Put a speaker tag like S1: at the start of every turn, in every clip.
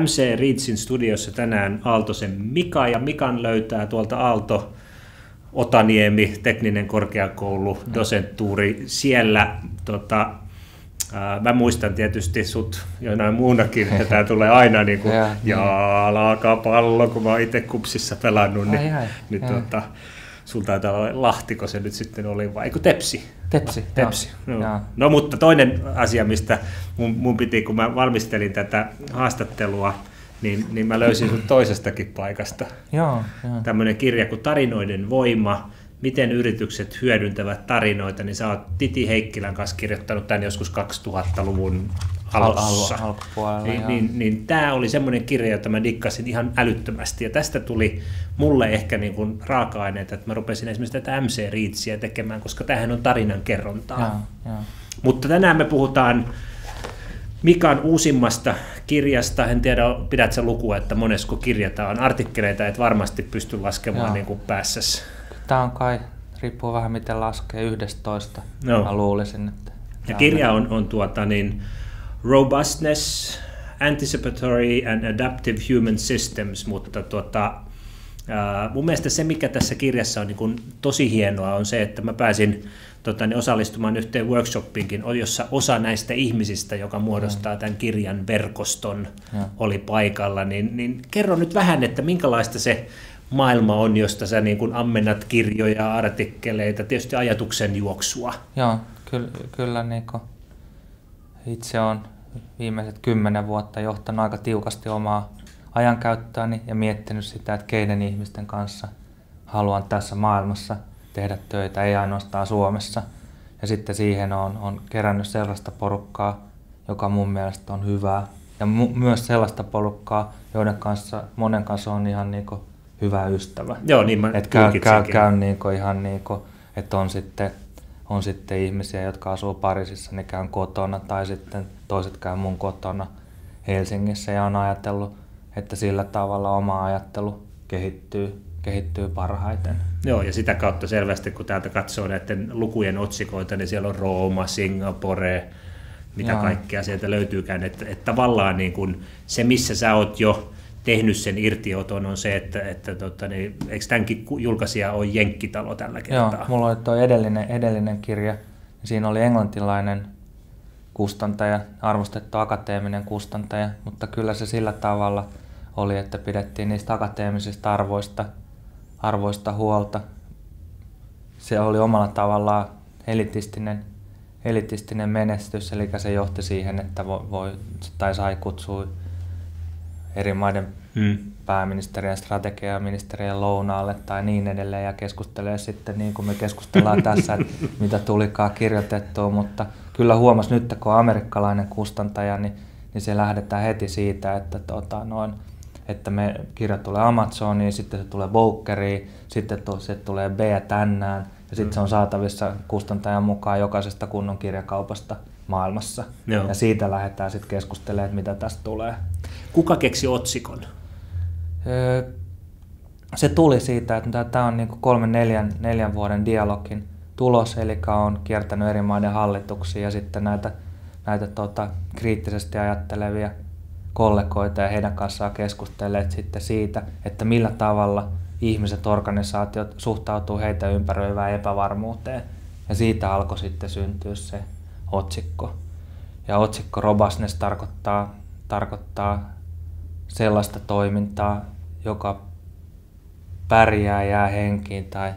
S1: MC Reedsin studiossa tänään Aaltosen Mika ja Mikan löytää tuolta Aalto Otaniemi, tekninen korkeakoulu, mm. dosenttuuri siellä. Tota, ää, mä muistan tietysti sut näin muunakin, että tämä tulee aina niin kuin niin. pallo, kun mä oon itse kupsissa pelannut, niin, ai, ai, niin ai. Niin tota, Sulla taitaa olla lahtiko se nyt sitten oli, vai eikö tepsi?
S2: Tepsi, tepsi. Joo. No. Joo.
S1: no mutta toinen asia, mistä mun, mun piti, kun mä valmistelin tätä haastattelua, niin, niin mä löysin sun toisestakin paikasta.
S2: Joo, joo.
S1: Tämmöinen kirja kuin Tarinoiden voima, miten yritykset hyödyntävät tarinoita, niin sä oot Titi Heikkilän kanssa kirjoittanut tämän joskus 2000-luvun
S2: alussa. Al-
S1: al- niin, niin, niin, niin tämä oli semmoinen kirja, jota mä dikkasin ihan älyttömästi. Ja tästä tuli mulle ehkä niin kuin raaka-aineita, että mä rupesin esimerkiksi tätä MC Riitsiä tekemään, koska tähän on tarinan kerrontaa. Ja, ja. Mutta tänään me puhutaan Mikan uusimmasta kirjasta, en tiedä pidätkö lukua, että monesko kirjataan artikkeleita et varmasti pysty laskemaan niin kuin päässäsi. Tämä on kai,
S2: riippuu vähän miten laskee, 11 no. mä
S1: luulisin. Että ja kirja on, on tuota niin, Robustness, Anticipatory and Adaptive Human Systems, mutta tuota, Uh, mun mielestä se, mikä tässä kirjassa on niin kun tosi hienoa, on se, että mä pääsin tuota, niin osallistumaan yhteen workshoppiinkin, jossa osa näistä ihmisistä, joka muodostaa tämän kirjan verkoston, oli paikalla. Niin, niin kerro nyt vähän, että minkälaista se maailma on, josta sä niin kuin ammennat kirjoja, artikkeleita, tietysti ajatuksen juoksua.
S2: Joo, kyllä, kyllä niin kuin itse on viimeiset kymmenen vuotta johtanut aika tiukasti omaa ajankäyttöäni ja miettinyt sitä, että keiden ihmisten kanssa haluan tässä maailmassa tehdä töitä, ei ainoastaan Suomessa. Ja sitten siihen on, on kerännyt sellaista porukkaa, joka mun mielestä on hyvää. Ja mu- myös sellaista porukkaa, joiden kanssa, monen kanssa on ihan niinku hyvä ystävä. Joo, niin mä Et käy, käy, käy niinku ihan niin että on sitten, on sitten ihmisiä, jotka asuu Pariisissa, ne käyn kotona tai sitten toiset käy mun kotona Helsingissä ja on ajatellut, että sillä tavalla oma ajattelu kehittyy, kehittyy parhaiten. Joo, ja sitä kautta selvästi, kun
S1: täältä katsoo näiden lukujen otsikoita, niin siellä on Rooma, Singapore, mitä Joo. kaikkea sieltä löytyykään. Että että tavallaan niin kun se, missä sä oot jo tehnyt sen irtioton, on se, että, että tota, niin, eikö tämänkin julkaisija ole Jenkkitalo tällä kertaa? Joo,
S2: mulla oli tuo edellinen, edellinen kirja. Siinä oli englantilainen kustantaja, arvostettu akateeminen kustantaja, mutta kyllä se sillä tavalla oli, että pidettiin niistä akateemisista arvoista, arvoista huolta. Se oli omalla tavallaan elitistinen, elitistinen menestys, eli se johti siihen, että voi, tai sai kutsua eri maiden mm. pääministerien, strategiaministerien lounaalle tai niin edelleen ja keskustelee sitten niin kuin me keskustellaan tässä, että mitä tulikaan kirjoitettua, mutta kyllä huomas nyt, kun on amerikkalainen kustantaja, niin, niin se lähdetään heti siitä, että, tota, noin, että me kirja tulee Amazoniin, sitten se tulee Bokeriin, sitten se tulee B tänään ja sitten mm. se on mm. saatavissa kustantajan mukaan jokaisesta kunnon kirjakaupasta maailmassa. Joo. Ja siitä lähdetään sitten keskustelemaan, että mitä tästä tulee. Kuka keksi otsikon? Se tuli siitä, että tämä on niin kolmen neljän, neljän vuoden dialogin tulos, eli on kiertänyt eri maiden hallituksia ja sitten näitä, näitä tota, kriittisesti ajattelevia kollegoita ja heidän kanssaan keskustelleet sitten siitä, että millä tavalla ihmiset, organisaatiot suhtautuu heitä ympäröivään epävarmuuteen. Ja siitä alkoi sitten syntyä se otsikko. Ja otsikko Robasnes tarkoittaa, tarkoittaa sellaista toimintaa, joka pärjää, jää henkiin tai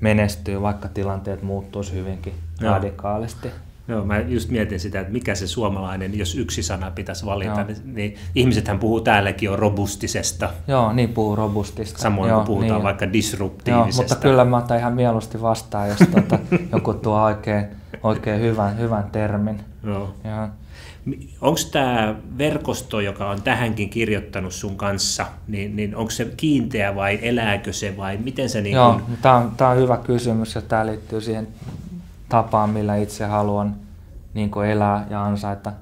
S2: menestyy, vaikka tilanteet muuttuisi hyvinkin Joo. radikaalisti. Joo, mä just mietin sitä, että mikä se
S1: suomalainen, jos yksi sana pitäisi valita, Joo. niin, niin ihmisethän puhuu täälläkin jo robustisesta. Joo, niin
S2: puhuu robustista. Samoin Joo, puhutaan niin. vaikka disruptiivisesta. Joo, mutta kyllä mä otan ihan mieluusti vastaan, jos tuota, joku tuo oikein, oikein hyvän, hyvän termin. Joo. Joo.
S1: Onko tämä verkosto, joka on tähänkin kirjoittanut sun kanssa, niin, niin onko se kiinteä vai elääkö se vai miten se... Niin
S2: kun... tämä on, on hyvä kysymys ja tämä liittyy siihen tapaan, millä itse haluan niin elää ja ansaita,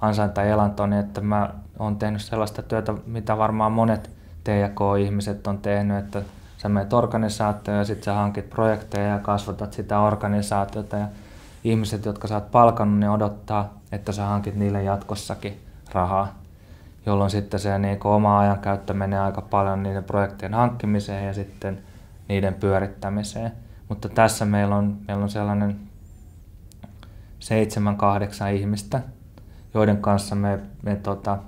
S2: ansaita elantoni, että mä oon tehnyt sellaista työtä, mitä varmaan monet T&K-ihmiset on tehnyt, että sä menet organisaatioon ja sitten sä hankit projekteja ja kasvatat sitä organisaatiota ja ihmiset, jotka sä oot palkannut, ne odottaa, että sä hankit niille jatkossakin rahaa, jolloin sitten se niin oma ajankäyttö menee aika paljon niiden projektien hankkimiseen ja sitten niiden pyörittämiseen. Mutta tässä meillä on, meillä on sellainen seitsemän, kahdeksan ihmistä, joiden kanssa me, me tota,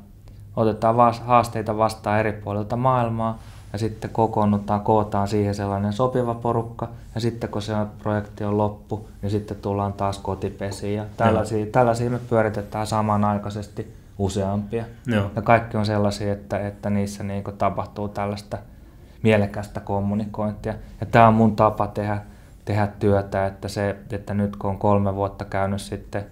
S2: otetaan haasteita vastaan eri puolilta maailmaa, ja sitten kokoonnuttaa, kootaan siihen sellainen sopiva porukka ja sitten kun se projekti on loppu, niin sitten tullaan taas kotipesiin ja tällaisia, no. tällaisia me pyöritetään samanaikaisesti useampia. Joo. Ja kaikki on sellaisia, että, että niissä niin tapahtuu tällaista mielekästä kommunikointia. Ja tämä on mun tapa tehdä, tehdä työtä, että, se, että nyt kun on kolme vuotta käynyt sitten,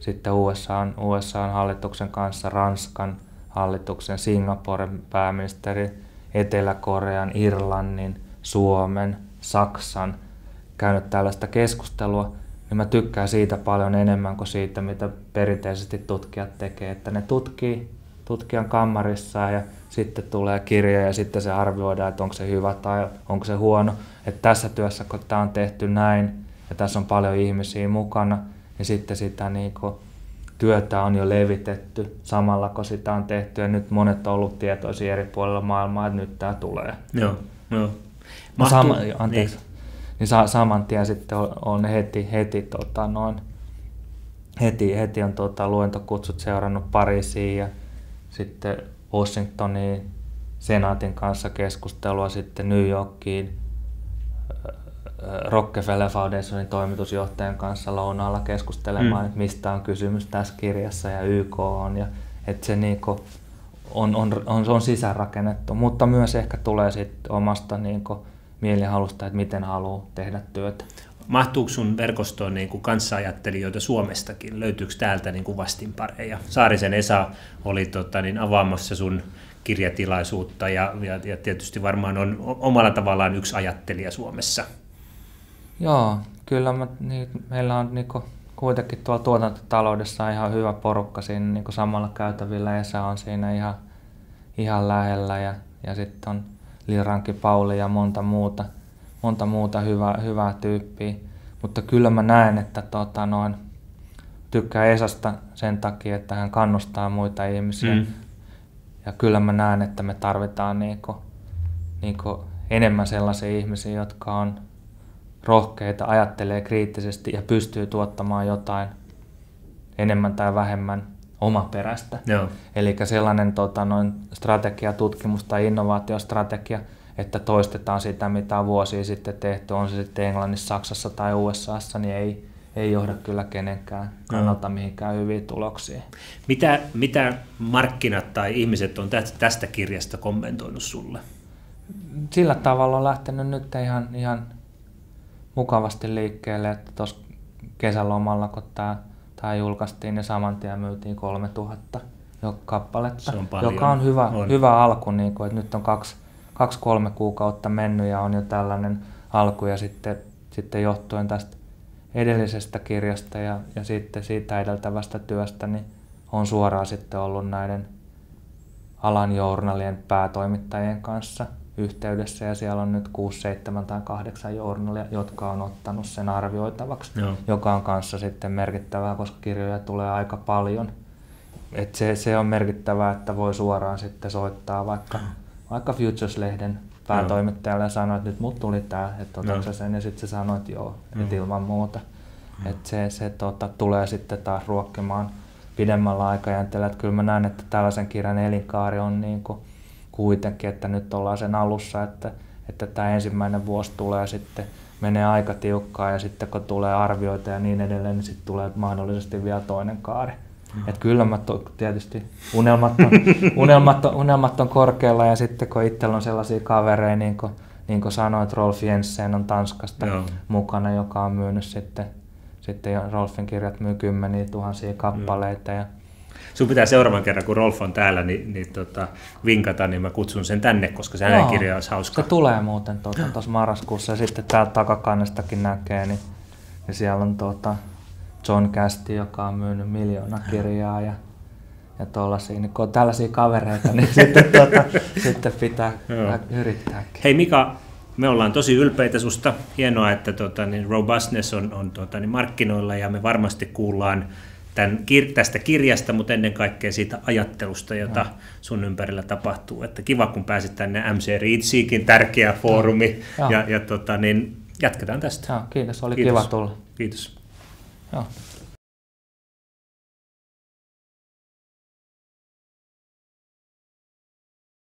S2: sitten USAn, USAn hallituksen kanssa, Ranskan hallituksen, Singaporen pääministeri, Etelä-Korean, Irlannin, Suomen, Saksan käynyt tällaista keskustelua, niin mä tykkään siitä paljon enemmän kuin siitä, mitä perinteisesti tutkijat tekee. Että ne tutkii tutkijan kammarissa ja sitten tulee kirja ja sitten se arvioidaan, että onko se hyvä tai onko se huono. Että tässä työssä, kun tämä on tehty näin ja tässä on paljon ihmisiä mukana, niin sitten sitä niin kuin työtä on jo levitetty samalla, kun sitä on tehty. Ja nyt monet on ollut tietoisia eri puolilla maailmaa, että nyt tämä tulee. Joo, joo. No Mahtuu, Sama, anteeksi. Niin. Niin sa, saman tien sitten on, on heti, heti, tota, noin, heti, heti on tota, luentokutsut seurannut Pariisiin ja sitten Washingtoniin, Senaatin kanssa keskustelua, sitten New Yorkiin, Rockefeller Foundationin toimitusjohtajan kanssa lounaalla keskustelemaan, mm. että mistä on kysymys tässä kirjassa ja YK on. Ja, että se niin kuin on, on, on, on sisäänrakennettu, mutta myös ehkä tulee sit omasta niin kuin mielihalusta, että miten haluaa tehdä työtä.
S1: Mahtuuko sun verkostoon niin kuin kanssaajattelijoita Suomestakin? Löytyykö täältä niin kuin vastinpareja? Saarisen Esa oli tota, niin avaamassa sun kirjatilaisuutta ja, ja, ja tietysti varmaan on omalla tavallaan yksi ajattelija Suomessa.
S2: Joo, kyllä mä, niin, meillä on niin kuin, kuitenkin tuolla tuotantotaloudessa ihan hyvä porukka siinä niin kuin samalla käytävillä. Esa on siinä ihan, ihan lähellä ja, ja sitten on Liranki Pauli ja monta muuta, monta muuta hyvää, hyvää tyyppiä. Mutta kyllä mä näen, että tota, noin, tykkää Esasta sen takia, että hän kannustaa muita ihmisiä. Mm. Ja kyllä mä näen, että me tarvitaan niin kuin niinku enemmän sellaisia ihmisiä, jotka on rohkeita, ajattelee kriittisesti ja pystyy tuottamaan jotain enemmän tai vähemmän oma omaperäistä. Eli sellainen tota, noin tutkimus tai innovaatiostrategia, että toistetaan sitä, mitä on vuosia sitten tehty, on se sitten Englannissa, Saksassa tai USAssa, niin ei, ei johda kyllä kenenkään kannalta mihinkään hyviin tuloksiin.
S1: Mitä, mitä markkinat tai ihmiset on tästä kirjasta kommentoinut sulle?
S2: Sillä tavalla on lähtenyt nyt ihan, ihan mukavasti liikkeelle, että tuossa kesälomalla, kun tämä, tämä julkaistiin, niin saman tien myytiin 3000 jo kappaletta, on paljon. joka on hyvä, on. hyvä alku, niin kuin, että nyt on kaksi, kaksi, kolme kuukautta mennyt ja on jo tällainen alku ja sitten, sitten johtuen tästä edellisestä kirjasta ja, ja sitten siitä edeltävästä työstä, niin on suoraan sitten ollut näiden alan journalien päätoimittajien kanssa – yhteydessä ja siellä on nyt 6, 7 tai 8 journalia, jotka on ottanut sen arvioitavaksi, Joo. joka on kanssa sitten merkittävää, koska kirjoja tulee aika paljon. Et se, se on merkittävää, että voi suoraan sitten soittaa vaikka, vaikka Futures-lehden päätoimittajalle ja sanoa, että nyt mut tuli tämä, että otatko sen, ja sitten se sanoi, että joo, mm. että ilman muuta. Mm. Et se, se tota, tulee sitten taas ruokkimaan pidemmällä aikajänteellä. Että kyllä mä näen, että tällaisen kirjan elinkaari on niin kuin kuitenkin, että nyt ollaan sen alussa, että, että tämä ensimmäinen vuosi tulee sitten menee aika tiukkaa ja sitten kun tulee arvioita ja niin edelleen, niin sitten tulee mahdollisesti vielä toinen kaari. Mm. Et kyllä mä to, tietysti unelmat on, unelmat, on, unelmat on korkealla ja sitten kun itsellä on sellaisia kavereita, niin kuin, niin kuin sanoit, Rolf Jensen on Tanskasta Joo. mukana, joka on myynyt sitten, sitten Rolfin kirjat myy kymmeniä tuhansia kappaleita Joo. ja
S1: Sun pitää seuraavan kerran, kun Rolf on täällä, niin, niin tota, vinkata, niin mä kutsun sen tänne, koska se hänen kirja
S2: olisi hauska. Se tulee muuten tuota, tuossa tuota, marraskuussa ja sitten täältä takakannestakin näkee, niin, niin siellä on tuota John Casti, joka on myynyt miljoona kirjaa ja, ja tuollaisia. Niin kun on tällaisia kavereita, niin sitten, tuota, sitten pitää yrittää.
S1: Hei Mika, me ollaan tosi ylpeitä susta. Hienoa, että tuota, niin robustness on, on tuota, niin markkinoilla ja me varmasti kuullaan tämän, tästä kirjasta, mutta ennen kaikkea siitä ajattelusta, jota sun ympärillä tapahtuu. Että kiva, kun pääsit tänne MC Reedsiikin, tärkeä foorumi, ja, ja, ja tota, niin jatketaan tästä. Ja, kiitos, oli kiitos. kiva tulla.
S2: Kiitos. Ja.